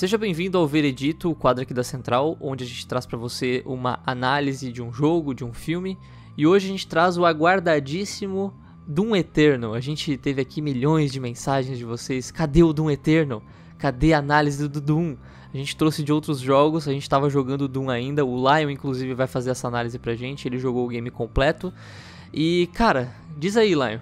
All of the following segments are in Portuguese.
Seja bem-vindo ao Veredito, o quadro aqui da Central, onde a gente traz para você uma análise de um jogo, de um filme. E hoje a gente traz o aguardadíssimo Doom Eterno. A gente teve aqui milhões de mensagens de vocês. Cadê o Doom Eterno? Cadê a análise do Doom? A gente trouxe de outros jogos, a gente estava jogando Doom ainda. O Lion, inclusive, vai fazer essa análise pra gente. Ele jogou o game completo. E, cara, diz aí, Lion,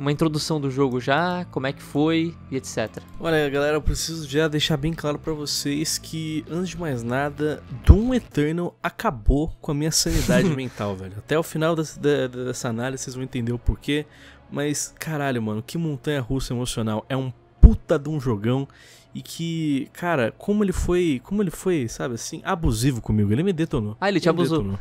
uma introdução do jogo já, como é que foi e etc. Olha, galera, eu preciso já deixar bem claro para vocês que, antes de mais nada, Doom Eternal acabou com a minha sanidade mental, velho. Até o final dessa, dessa análise vocês vão entender o porquê. Mas, caralho, mano, que montanha russa emocional. É um puta de um jogão e que, cara, como ele foi, como ele foi, sabe assim, abusivo comigo. Ele me detonou. Ah, ele te ele abusou. Detonou.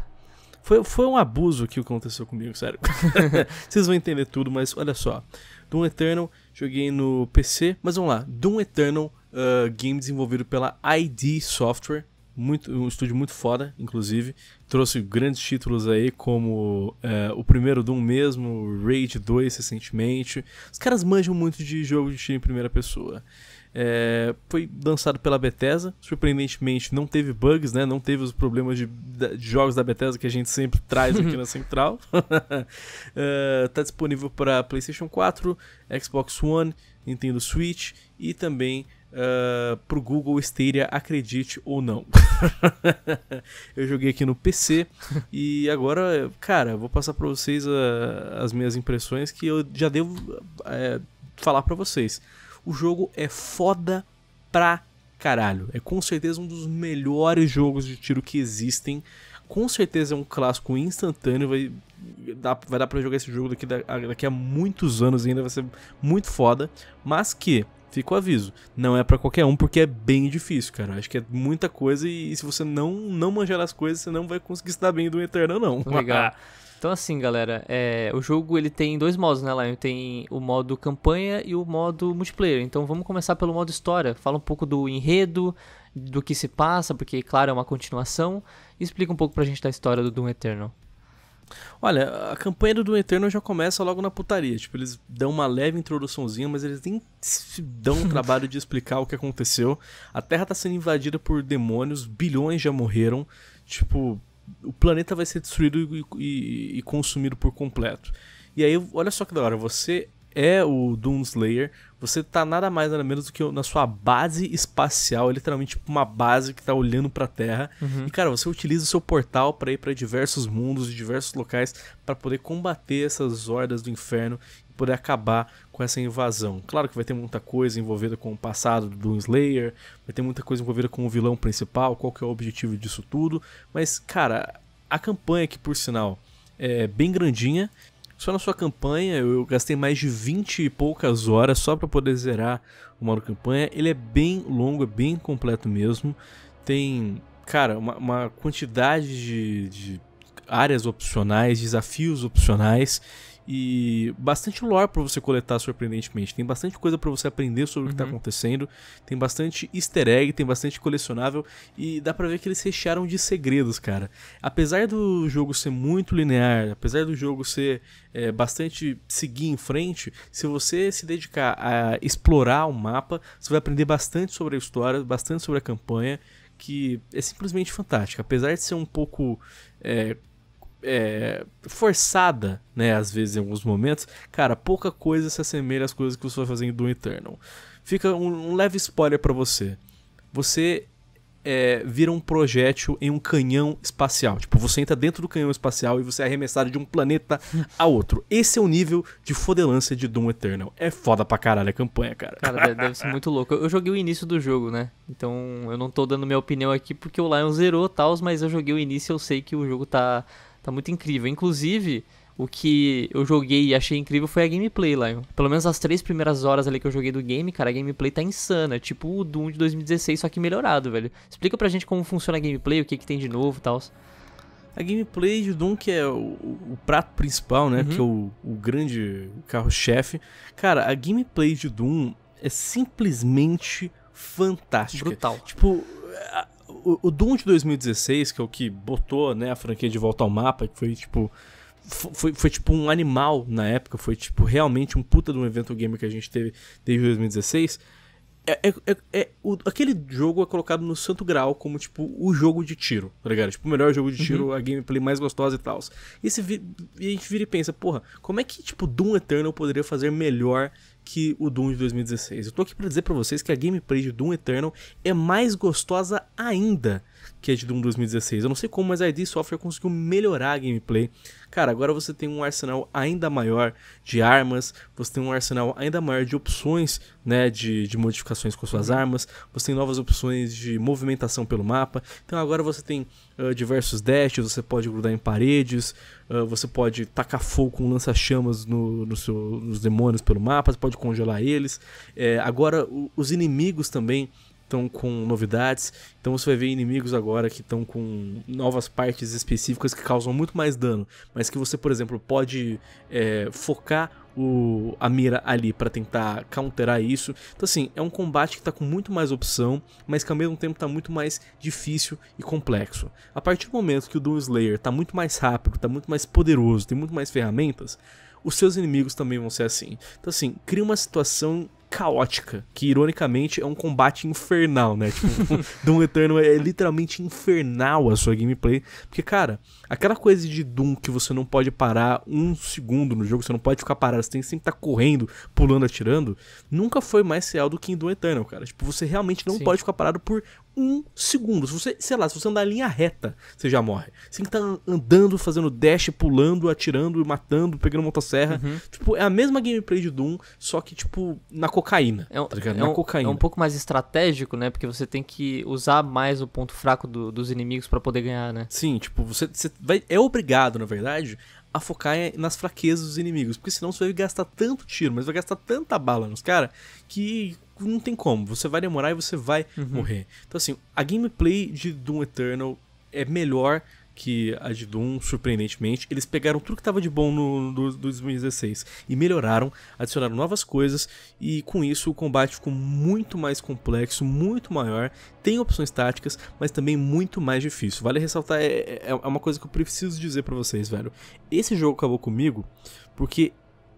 Foi, foi um abuso que aconteceu comigo, sério. Vocês vão entender tudo, mas olha só. Doom Eternal, joguei no PC, mas vamos lá. Doom Eternal, uh, game desenvolvido pela ID Software, muito, um estúdio muito foda, inclusive. Trouxe grandes títulos aí, como uh, o primeiro Doom mesmo, Rage 2 recentemente. Os caras manjam muito de jogo de tiro em primeira pessoa. É, foi lançado pela Bethesda, surpreendentemente não teve bugs, né? Não teve os problemas de, de jogos da Bethesda que a gente sempre traz aqui na Central. Está é, disponível para PlayStation 4, Xbox One, Nintendo Switch e também uh, é, o Google Stadia, acredite ou não. eu joguei aqui no PC e agora, cara, vou passar para vocês as minhas impressões que eu já devo é, falar para vocês. O jogo é foda pra caralho. É com certeza um dos melhores jogos de tiro que existem. Com certeza é um clássico instantâneo. Vai dar, vai dar pra jogar esse jogo daqui, daqui a muitos anos ainda. Vai ser muito foda. Mas que Fica o aviso. Não é para qualquer um porque é bem difícil, cara. Acho que é muita coisa e, e, se você não não manjar as coisas, você não vai conseguir se dar bem do Eterno, não. Legal. então assim, galera, é, o jogo ele tem dois modos, né, Lion? Tem o modo campanha e o modo multiplayer. Então vamos começar pelo modo história. Fala um pouco do enredo, do que se passa, porque, claro, é uma continuação. explica um pouco pra gente da história do Doom Eternal. Olha, a campanha do Doom Eternal já começa logo na putaria. Tipo, eles dão uma leve introduçãozinha, mas eles nem se dão o trabalho de explicar o que aconteceu. A Terra tá sendo invadida por demônios, bilhões já morreram. Tipo, o planeta vai ser destruído e, e, e consumido por completo. E aí, olha só que da hora, você é o Doom Slayer, você tá nada mais nada menos do que na sua base espacial, é literalmente tipo, uma base que tá olhando para a Terra. Uhum. E cara, você utiliza o seu portal para ir para diversos mundos, diversos locais para poder combater essas hordas do inferno e poder acabar com essa invasão. Claro que vai ter muita coisa envolvida com o passado do Doom Slayer, vai ter muita coisa envolvida com o vilão principal, qual que é o objetivo disso tudo, mas cara, a campanha que por sinal é bem grandinha só na sua campanha, eu gastei mais de 20 e poucas horas só para poder zerar o modo campanha. Ele é bem longo, é bem completo mesmo. Tem, cara, uma, uma quantidade de, de áreas opcionais, desafios opcionais e bastante lore para você coletar surpreendentemente. Tem bastante coisa para você aprender sobre uhum. o que tá uhum. acontecendo, tem bastante easter egg, tem bastante colecionável e dá para ver que eles rechearam de segredos, cara. Apesar do jogo ser muito linear, apesar do jogo ser é, bastante seguir em frente, se você se dedicar a explorar o mapa, você vai aprender bastante sobre a história, bastante sobre a campanha que é simplesmente fantástica. Apesar de ser um pouco é, é, forçada, né? Às vezes, em alguns momentos, cara, pouca coisa se assemelha às coisas que você vai fazer em Doom Eternal. Fica um, um leve spoiler para você. Você é, vira um projétil em um canhão espacial. Tipo, você entra dentro do canhão espacial e você é arremessado de um planeta a outro. Esse é o nível de fodelância de Doom Eternal. É foda pra caralho a campanha, cara. Cara, deve ser muito louco. Eu joguei o início do jogo, né? Então eu não tô dando minha opinião aqui porque o Lion zerou e tal, mas eu joguei o início e eu sei que o jogo tá Tá muito incrível. Inclusive, o que eu joguei e achei incrível foi a gameplay lá. Pelo menos as três primeiras horas ali que eu joguei do game, cara, a gameplay tá insana. É tipo o Doom de 2016, só que melhorado, velho. Explica pra gente como funciona a gameplay, o que, que tem de novo e tal. A gameplay de Doom, que é o, o prato principal, né? Uhum. Que é o, o grande carro-chefe. Cara, a gameplay de Doom é simplesmente fantástica. Brutal. Tipo, o, Doom de 2016, que é o que botou né, a franquia de volta ao mapa, que foi tipo. Foi, foi, tipo um animal na época, foi tipo realmente um puta de um evento gamer que a gente teve desde 2016. É, é, é, é o, aquele jogo é colocado no santo grau como tipo o jogo de tiro, tá ligado? Tipo, o melhor jogo de tiro, uhum. a gameplay mais gostosa e tal. E, e a gente vira e pensa, porra, como é que tipo Doom Eternal poderia fazer melhor que o Doom de 2016. Eu tô aqui para dizer para vocês que a gameplay de Doom Eternal é mais gostosa ainda que a de Doom 2016. Eu não sei como, mas a ID Software conseguiu melhorar a gameplay. Cara, agora você tem um arsenal ainda maior de armas, você tem um arsenal ainda maior de opções, né, de, de modificações com suas armas, você tem novas opções de movimentação pelo mapa. Então agora você tem ah, diversos dashes, você pode grudar em paredes, uh, você pode tacar fogo com lança-chamas no, no seu, nos demônios pelo mapa, você pode congelar eles. É, agora, o, os inimigos também estão com novidades. Então você vai ver inimigos agora que estão com novas partes específicas que causam muito mais dano, mas que você, por exemplo, pode é, focar o, a mira ali para tentar counterar isso. Então, assim, é um combate que está com muito mais opção, mas que ao mesmo tempo está muito mais difícil e complexo. A partir do momento que o Doom Slayer está muito mais rápido, está muito mais poderoso, tem muito mais ferramentas, os seus inimigos também vão ser assim. Então, assim, cria uma situação caótica, que ironicamente é um combate infernal, né? Tipo, Doom Eternal é literalmente infernal a sua gameplay, porque cara, aquela coisa de Doom que você não pode parar um segundo no jogo, você não pode ficar parado, você tem que sempre estar tá correndo, pulando, atirando, nunca foi mais real do que em Doom Eternal, cara. Tipo, você realmente não Sim. pode ficar parado por um segundo. Se você, sei lá, se você andar em linha reta, você já morre. Você tem que estar tá andando, fazendo dash, pulando, atirando, matando, pegando motosserra. Uhum. Tipo, é a mesma gameplay de Doom, só que, tipo, na cocaína. É um, tá é, um cocaína. é um, pouco mais estratégico, né? Porque você tem que usar mais o ponto fraco do, dos inimigos para poder ganhar, né? Sim, tipo, você, você vai, é obrigado, na verdade, a focar nas fraquezas dos inimigos, porque senão você vai gastar tanto tiro, mas vai gastar tanta bala nos caras que não tem como, você vai demorar e você vai uhum. morrer. Então assim, a gameplay de Doom Eternal é melhor que a de Doom, surpreendentemente, eles pegaram tudo que estava de bom no, no, 2016 e melhoraram, adicionaram novas coisas e com isso o combate ficou muito mais complexo, muito maior, tem opções táticas, mas também muito mais difícil. Vale ressaltar, é, é, é uma coisa que eu preciso dizer para vocês, velho. Esse jogo acabou comigo porque,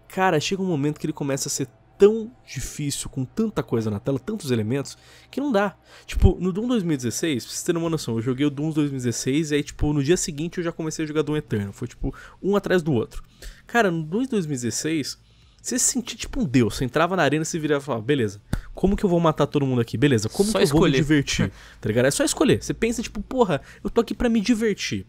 cara, chega um momento que ele começa a ser tão difícil, com tanta coisa na tela, tantos elementos, que não dá. Tipo, no Doom 2016, pra vocês terem uma noção, eu joguei o Doom 2016 e aí, tipo, no dia seguinte eu já comecei a jogar Doom Eterno. Foi, tipo, um atrás do outro. Cara, no Doom 2016, você se sentia tipo um deus. Você entrava na arena e se virava e falava, beleza, como que eu vou matar todo mundo aqui? Beleza, como só que eu vou me divertir? tá ligado? É só escolher. Você pensa, tipo, porra, eu tô aqui para me divertir.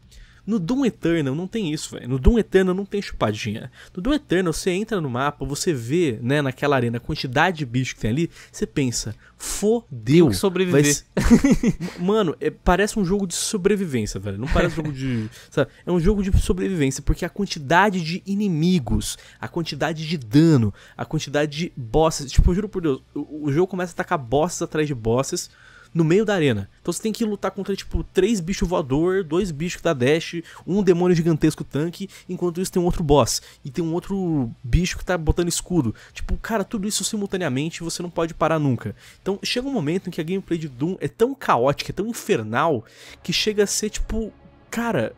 No Doom Eternal não tem isso, velho. No Doom Eternal não tem chupadinha. No Doom Eternal você entra no mapa, você vê, né, naquela arena, a quantidade de bicho que tem ali, você pensa, fodeu. Tem que sobreviver. Mas... Mano, é, parece um jogo de sobrevivência, velho. Não parece um jogo de. Sabe? É um jogo de sobrevivência, porque a quantidade de inimigos, a quantidade de dano, a quantidade de bosses. Tipo, eu juro por Deus, o, o jogo começa a atacar bosses atrás de bosses no meio da arena. Então você tem que lutar contra, tipo, três bichos voador, dois bichos que dá dash, um demônio gigantesco tanque, enquanto isso tem um outro boss. E tem um outro bicho que tá botando escudo. Tipo, cara, tudo isso simultaneamente você não pode parar nunca. Então chega um momento em que a gameplay de Doom é tão caótica, é tão infernal, que chega a ser, tipo, cara,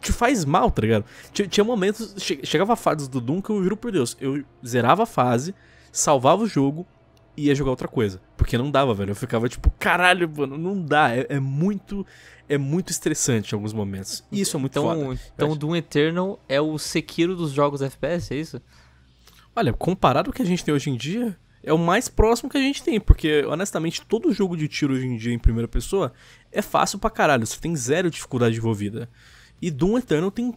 te faz mal, tá ligado? Tinha momentos. Chegava fases do Doom que eu juro por Deus. Eu zerava a fase, salvava o jogo, e ia jogar outra coisa. Porque não dava, velho. Eu ficava tipo, caralho, mano, não dá. É, é muito. É muito estressante em alguns momentos. E isso é muito então, foda. Então, é. Doom Eternal é o Sekiro dos jogos FPS, é isso? Olha, comparado ao que a gente tem hoje em dia, é o mais próximo que a gente tem, porque honestamente todo jogo de tiro hoje em dia em primeira pessoa é fácil pra caralho, você tem zero dificuldade envolvida. E Doom Eternal tem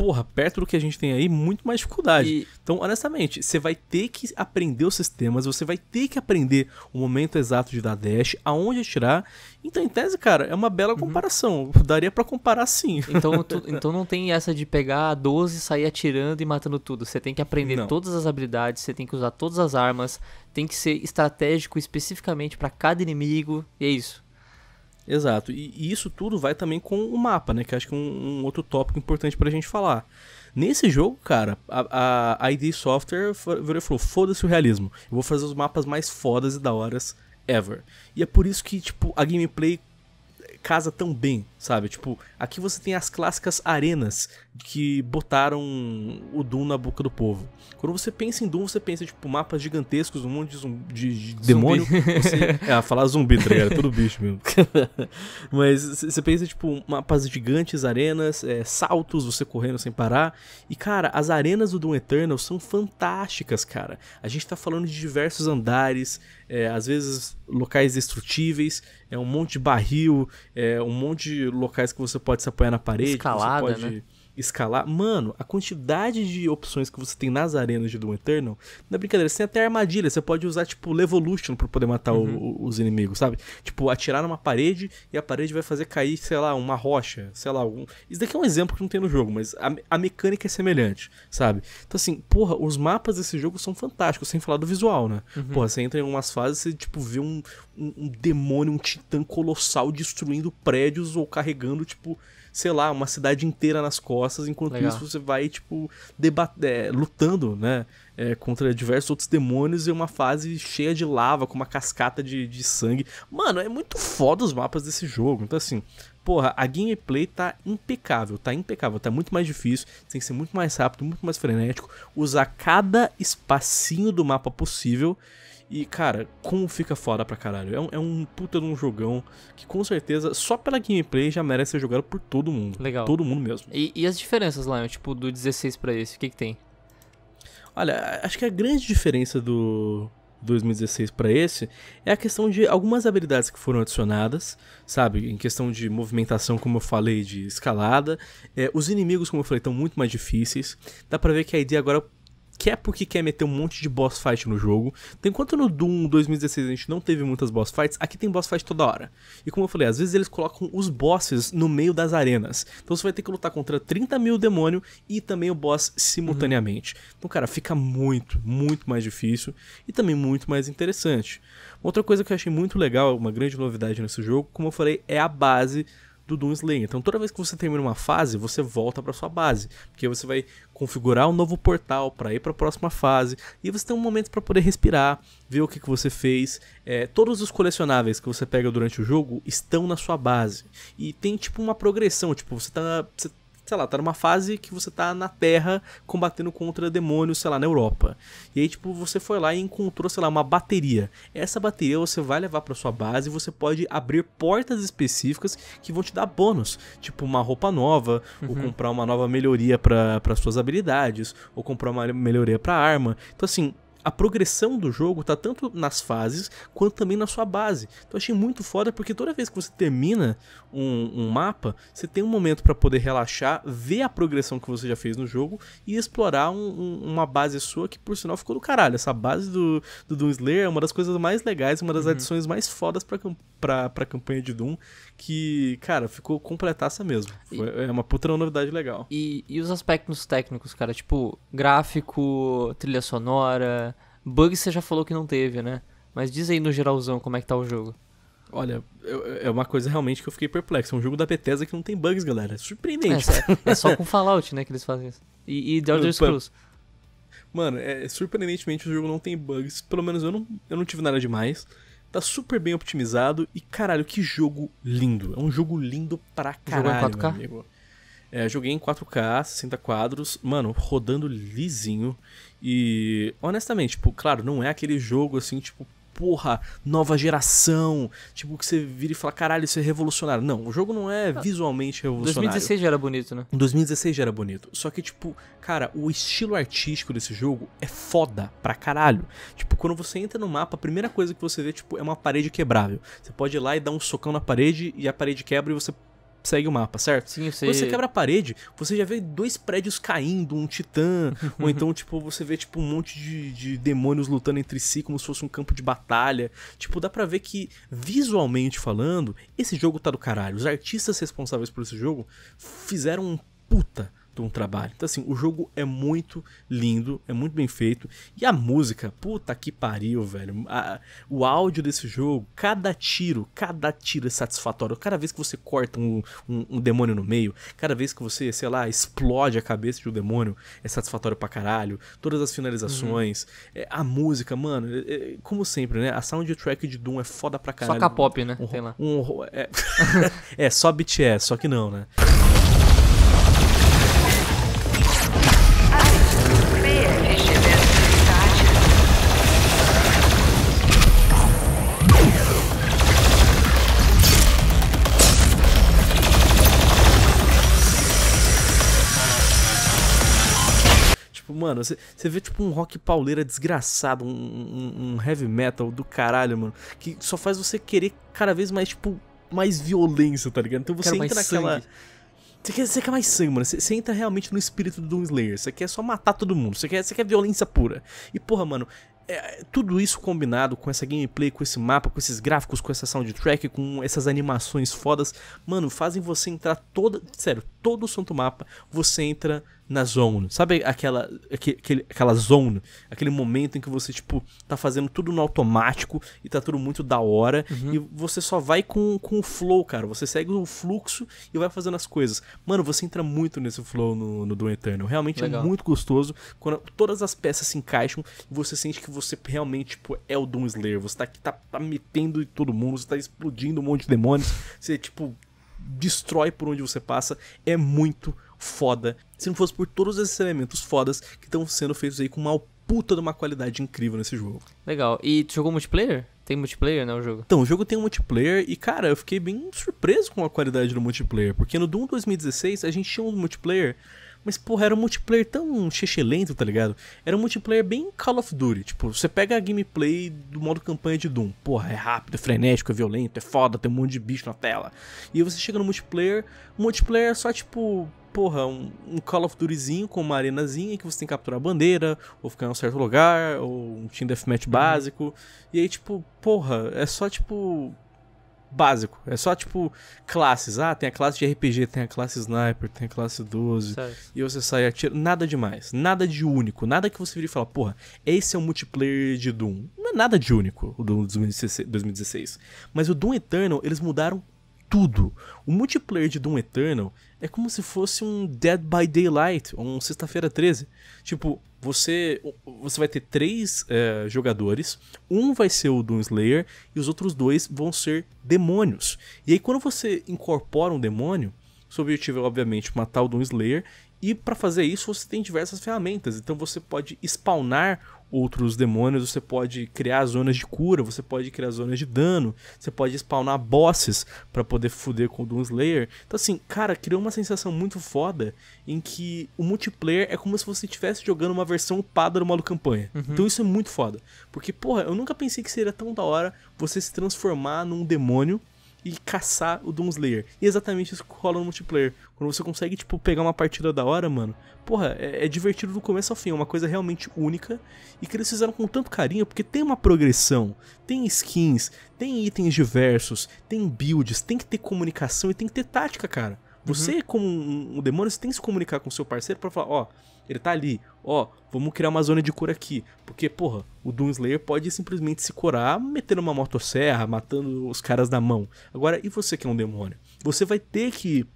porra, perto do que a gente tem aí, muito mais dificuldade. E... Então, honestamente, você vai ter que aprender os sistemas, você vai ter que aprender o momento exato de dar dash, aonde atirar. Então, em tese, cara, é uma bela uhum. comparação. Uhum. Daria para comparar sim. Então, tu, então não tem essa de pegar 12 e sair atirando e matando tudo. Você tem que aprender não. todas as habilidades, você tem que usar todas as armas, tem que ser estratégico especificamente para cada inimigo. E é isso. Exato. E, isso tudo vai também com o mapa, né? Que acho que é um, um, outro tópico importante pra gente falar. Nesse jogo, cara, a, a ID Software falou: foda-se o realismo. Eu vou fazer os mapas mais fodas e da horas ever. E é por isso que, tipo, a gameplay casa tão bem, sabe? Tipo, aqui você tem as clássicas arenas que botaram o Doom na boca do povo. Quando você pensa em Doom, você pensa, tipo, mapas gigantescos, um monte de, de, de demônio. Você, é, falar zumbi, tá ligado? É tudo bicho mesmo. Mas você pensa, tipo, mapas gigantes, arenas, é, saltos, você correndo sem parar. E, cara, as arenas do Doom Eternal são fantásticas, cara. A gente tá falando de diversos andares, é, às vezes locais destrutíveis, é um monte de barril, é um monte de locais que você pode se apoiar na parede. Escalada, pode... né? escalar, mano, a quantidade de opções que você tem nas arenas de Doom Eternal, na é brincadeira, você tem até armadilha, você pode usar, tipo, Levolution pra poder matar uhum. o, os inimigos, sabe? Tipo, atirar numa parede e a parede vai fazer cair, sei lá, uma rocha, sei lá, algum Isso daqui é um exemplo que não tem no jogo, mas a, a mecânica é semelhante, sabe? Então, assim, porra, os mapas desse jogo são fantásticos, sem falar do visual, né? Uhum. Porra, você entra em umas fases, você, tipo, vê um, um, um demônio, um titã colossal destruindo prédios ou carregando, tipo sei lá, uma cidade inteira nas costas, enquanto Legal. isso você vai, tipo, é, lutando, né? É, contra diversos outros demônios e uma fase cheia de lava, com uma cascata de, de sangue. Mano, é muito foda os mapas desse jogo. Então, assim, porra, a gameplay tá impecável, tá impecável, tá muito mais difícil, tem que ser muito mais rápido, muito mais frenético, usar cada espacinho do mapa possível. E, cara, como fica foda pra caralho. É um, é um puta de um jogão que, com certeza, só pela gameplay já merece ser jogado por todo mundo. Legal. Todo mundo mesmo. E, e as diferenças lá, tipo, do 16 pra esse, o que que tem? Olha, acho que a grande diferença do 2016 para esse é a questão de algumas habilidades que foram adicionadas, sabe? Em questão de movimentação, como eu falei, de escalada. É, os inimigos, como eu falei, estão muito mais difíceis. Dá pra ver que a ideia agora quer é porque quer meter um monte de boss fight no jogo. Então, enquanto no Doom 2016 a gente não teve muitas boss fights, aqui tem boss fight toda hora. E como eu falei, às vezes eles colocam os bosses no meio das arenas. Então você vai ter que lutar contra 30 mil demônio e também o boss simultaneamente. Uhum. Então, cara, fica muito, muito mais difícil e também muito mais interessante. Outra coisa que eu achei muito legal, uma grande novidade nesse jogo, como eu falei, é a base do Doom Slayer. Então toda vez que você termina uma fase, você volta para sua base, porque você vai configurar um novo portal para ir para a próxima fase, e você tem um momento para poder respirar, ver o que, que você fez. É, todos os colecionáveis que você pega durante o jogo estão na sua base, e tem tipo uma progressão, tipo, você tá, você sei lá, tá numa fase que você tá na Terra combatendo contra demônios, sei lá, na Europa. E aí, tipo, você foi lá e encontrou, sei lá, uma bateria. Essa bateria você vai levar para sua base e você pode abrir portas específicas que vão te dar bônus, tipo uma roupa nova, uhum. ou comprar uma nova melhoria para suas habilidades, ou comprar uma melhoria para arma. Então assim, a progressão do jogo tá tanto nas fases quanto também na sua base. Então achei muito foda porque toda vez que você termina um, um mapa, você tem um momento para poder relaxar, ver a progressão que você já fez no jogo e explorar um, um, uma base sua que por sinal ficou do caralho. Essa base do, do Doom Slayer é uma das coisas mais legais, uma das uhum. adições mais fodas pra, pra, pra campanha de Doom que, cara, ficou completaça mesmo. Foi, e, é uma puta novidade legal. E, e os aspectos técnicos, cara? Tipo, gráfico, trilha sonora... Bug você já falou que não teve, né? Mas diz aí no geralzão como é que tá o jogo. Olha, é uma coisa realmente que eu fiquei perplexo. É um jogo da Bethesda que não tem bugs, galera. É surpreendente. É, é, só com Fallout, né, que eles fazem isso. E, e The Elder Scrolls. Mano, é, surpreendentemente o jogo não tem bugs. Pelo menos eu não, eu não tive nada demais. Tá super bem otimizado. E caralho, que jogo lindo. É um jogo lindo pra caralho. Jogou em 4K? É, joguei em 4K, 60 quadros. Mano, rodando lisinho. E, honestamente, tipo, claro, não é aquele jogo assim, tipo, porra, nova geração. Tipo, que você vira e fala, caralho, isso é revolucionário. Não, o jogo não é ah, visualmente revolucionário. 2016 já era bonito, né? Em 2016 já era bonito. Só que, tipo, cara, o estilo artístico desse jogo é foda pra caralho. Tipo, quando você entra no mapa, a primeira coisa que você vê, tipo, é uma parede quebrável. Você pode ir lá e dar um socão na parede e a parede quebra e você segue o mapa, certo? Sim, sim. Quando você quebra a parede, você já vê dois prédios caindo, um titã, ou então, tipo, você vê, tipo, um monte de, de, demônios lutando entre si como se fosse um campo de batalha. Tipo, dá pra ver que, visualmente falando, esse jogo tá do caralho. Os artistas responsáveis por esse jogo fizeram um puta um trabalho. Então, assim, o jogo é muito lindo, é muito bem feito. E a música, puta que pariu, velho. A, o áudio desse jogo, cada tiro, cada tiro é satisfatório. Cada vez que você corta um, um, um demônio no meio, cada vez que você, sei lá, explode a cabeça de um demônio, é satisfatório pra caralho. Todas as finalizações, uhum. é, a música, mano, é, é, como sempre, né? A soundtrack de Doom é foda pra caralho. Só K-pop, né? Um, Tem lá. Um, é... é, só BTS, só que não, né? mano, você vê tipo um rock pauleira desgraçado, um, um, um, heavy metal do caralho, mano, que só faz você querer cada vez mais, tipo, mais violência, tá ligado? Então você Quero entra naquela. Você quer, você quer mais sangue, mano. Você, entra realmente no espírito do Doom Slayer. Você quer só matar todo mundo. Você quer, você quer violência pura. E, porra, mano, é, tudo isso combinado com essa gameplay, com esse mapa, com esses gráficos, com essa soundtrack, com essas animações fodas, mano, fazem você entrar toda. Sério, todo o santo mapa você entra na zone. Sabe aquela, aquele, aquela zone? Aquele momento em que você, tipo, tá fazendo tudo no automático e tá tudo muito da hora. Uhum. E você só vai com, com o flow, cara. Você segue o fluxo e vai fazendo as coisas. Mano, você entra muito nesse flow no, no Doom Eternal. Realmente é Legal. é muito gostoso quando todas as peças se encaixam e você sente que você realmente, tipo, é o Doom Slayer. Você tá, tá, tá metendo em todo mundo, você tá explodindo um monte de demônios. Você, tipo, destrói por onde você passa. É muito foda se não fosse por todos esses elementos fodas que estão sendo feitos aí com uma puta de uma qualidade incrível nesse jogo. Legal. E tu jogou multiplayer? Tem multiplayer, né, o jogo? Então, o jogo tem um multiplayer e, cara, eu fiquei bem surpreso com a qualidade do multiplayer, porque no Doom 2016 a gente tinha um multiplayer mas, porra, era um multiplayer tão lento, tá ligado? Era um multiplayer bem Call of Duty. Tipo, você pega a gameplay do modo campanha de Doom. Porra, é rápido, é frenético, é violento, é foda, tem um monte de bicho na tela. E aí você chega no multiplayer, o multiplayer é só tipo. Porra, um, um Call of Dutyzinho com uma arenazinha que você tem que capturar a bandeira, ou ficar em um certo lugar, ou um Team Deathmatch uhum. básico. E aí, tipo, porra, é só tipo básico. É só, tipo, classes. Ah, tem a classe de RPG, tem a classe sniper, tem a classe 12. Certo. E você sai atirando. Nada demais. Nada de único. Nada que você vire e fala, porra, esse é o multiplayer de Doom. Não é nada de único, o Doom 2016. Mas o Doom Eternal, eles mudaram tudo. O multiplayer de Doom Eternal, é como se fosse um Dead by Daylight, ou um Sexta-feira 13. Tipo, você, você vai ter três é, jogadores, um vai ser o Doom Slayer e os outros dois vão ser demônios. E aí quando você incorpora um demônio, seu objetivo é obviamente matar o Doom Slayer e para fazer isso você tem diversas ferramentas. Então você pode spawnar outros demônios, você pode criar zonas de cura, você pode criar zonas de dano, você pode spawnar bosses para poder fuder com o Doom Slayer. Então assim, cara, criou uma sensação muito foda em que o multiplayer é como se você estivesse jogando uma versão upada do modo campanha. Uhum. Então isso é muito foda, porque porra, eu nunca pensei que seria tão da hora você se transformar num demônio e caçar o Doomslayer. E exatamente isso que rola no multiplayer. Quando você consegue, tipo, pegar uma partida da hora, mano, porra, é, é divertido do começo ao fim, é uma coisa realmente única e que eles fizeram com tanto carinho, porque tem uma progressão, tem skins, tem itens diversos, tem builds, tem que ter comunicação e tem que ter tática, cara. Você, uhum. como um, um demônio, você tem que se comunicar com seu parceiro para falar, ó, ele tá ali, ó, vamos criar uma zona de cura aqui. Porque, porra, o Doomslayer pode simplesmente se curar metendo uma motosserra, matando os caras na mão. Agora, e você que é um demônio? Você vai ter que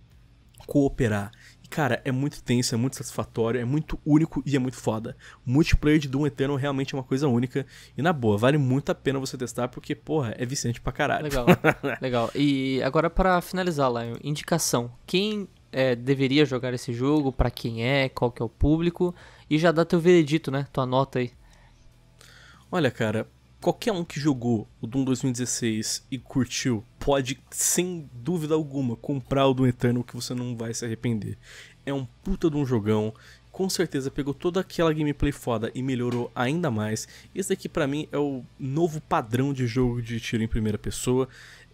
cooperar. Cara, é muito tenso, é muito satisfatório, é muito único e é muito foda. O multiplayer de Doom Eternal realmente é uma coisa única. E na boa, vale muito a pena você testar, porque, porra, é viciante pra caralho. Legal, legal. E agora para finalizar, Lion, indicação. Quem é, deveria jogar esse jogo, para quem é, qual que é o público, e já dá teu veredito, né? Tua nota aí. Olha, cara, qualquer um que jogou o Doom 2016 e curtiu pode, sem dúvida alguma, comprar o Doom Eternal que você não vai se arrepender. É um puta de um jogão. Com certeza pegou toda aquela gameplay foda e melhorou ainda mais. Esse daqui para mim é o novo padrão de jogo de tiro em primeira pessoa.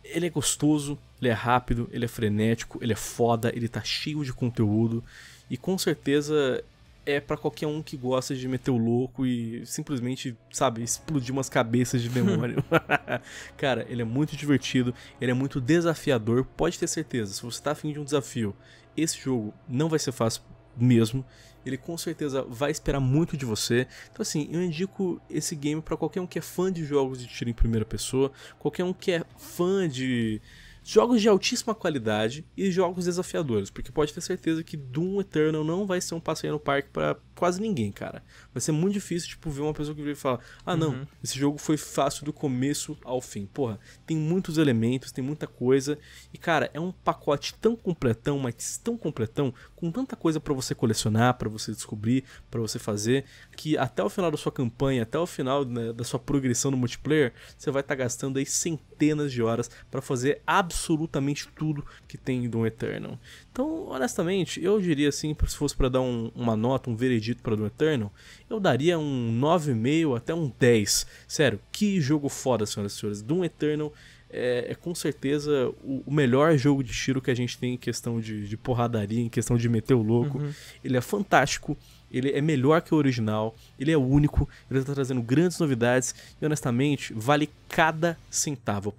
Ele é gostoso, ele é rápido, ele é frenético, ele é foda, ele tá cheio de conteúdo e com certeza é para qualquer um que gosta de meter o louco e simplesmente, sabe, explodir umas cabeças de demônio. Cara, ele é muito divertido, ele é muito desafiador, pode ter certeza. Se você tá afim de um desafio, esse jogo não vai ser fácil mesmo. Ele com certeza vai esperar muito de você. Então assim, eu indico esse game para qualquer um que é fã de jogos de tiro em primeira pessoa, qualquer um que é fã de jogos de altíssima qualidade e jogos desafiadores, porque pode ter certeza que Doom Eternal não vai ser um passeio no parque para quase ninguém, cara. Vai ser muito difícil, tipo, ver uma pessoa que vir e fala: Ah, não, uhum. esse jogo foi fácil do começo ao fim. Porra, tem muitos elementos, tem muita coisa. E, cara, é um pacote tão completão, mas tão completão, com tanta coisa para você colecionar, para você descobrir, para você fazer, que até o final da sua campanha, até o final né, da sua progressão no multiplayer, você vai estar tá gastando aí centenas centenas de horas para fazer absolutamente tudo que tem do Doom Eternal. Então, honestamente, eu diria assim, se fosse para dar um, uma nota, um veredito para Doom Eternal, eu daria um 9,5 até um 10. Sério, que jogo foda, senhoras e senhores. Doom Eternal é, é, com certeza o, o, melhor jogo de tiro que a gente tem em questão de, de porradaria, em questão de meter o louco. Uhum. Ele é fantástico ele é melhor que o original, ele é único, ele está trazendo grandes novidades e honestamente vale cada centavo.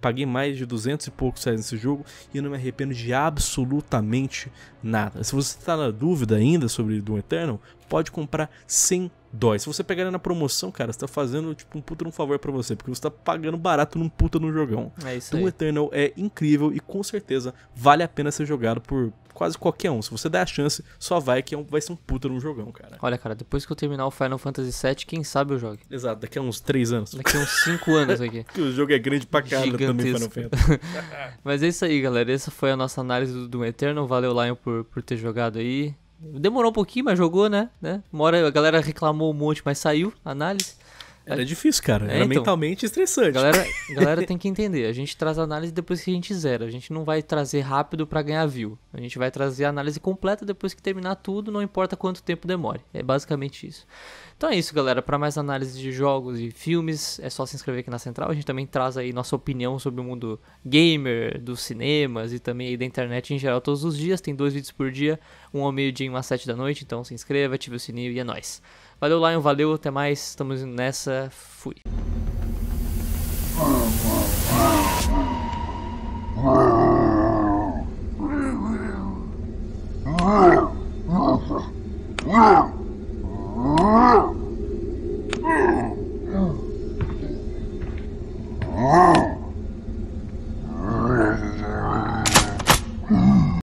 paguei mais de 200 e poucos reais nesse jogo e eu não me arrependo de absolutamente nada. Se você está na dúvida ainda sobre Doom Eternal, pode comprar sem dói. Se você pegar na promoção, cara, você tá fazendo tipo um puta um favor para você, porque você tá pagando barato num puta no jogão. É isso Doom aí. Eternal é incrível e com certeza vale a pena ser jogado por quase qualquer um. Se você der a chance, só vai que é um, vai ser um puta num jogão, cara. Olha, cara, depois que eu terminar o Final Fantasy VII, quem sabe eu jogo. Exato, daqui a uns 3 anos. Daqui a uns 5 anos aqui. Porque o jogo é grande pra caramba também, Final Fantasy. Mas é isso aí, galera. Essa foi a nossa análise do, do Eternal. Valeu, Lion, por, por ter jogado aí. Demorou um pouquinho, mas jogou, né? né? Uma hora a galera reclamou um monte, mas saiu a análise. Era difícil, cara. É, era então, mentalmente estressante. Galera, galera tem que entender. A gente traz análise depois que a gente zera. A gente não vai trazer rápido para ganhar view. A gente vai trazer a análise completa depois que terminar tudo, não importa quanto tempo demore. É basicamente isso. Então é isso, galera. Para mais análise de jogos e filmes, é só se inscrever aqui na Central. A gente também traz aí nossa opinião sobre o mundo gamer, dos cinemas e também aí da internet em geral todos os dias. Tem dois vídeos por dia, um ao meio-dia e um às sete da noite. Então se inscreva, ative o sininho e é nóis. Valeu, Lion, valeu, até mais. Estamos nessa. Fui.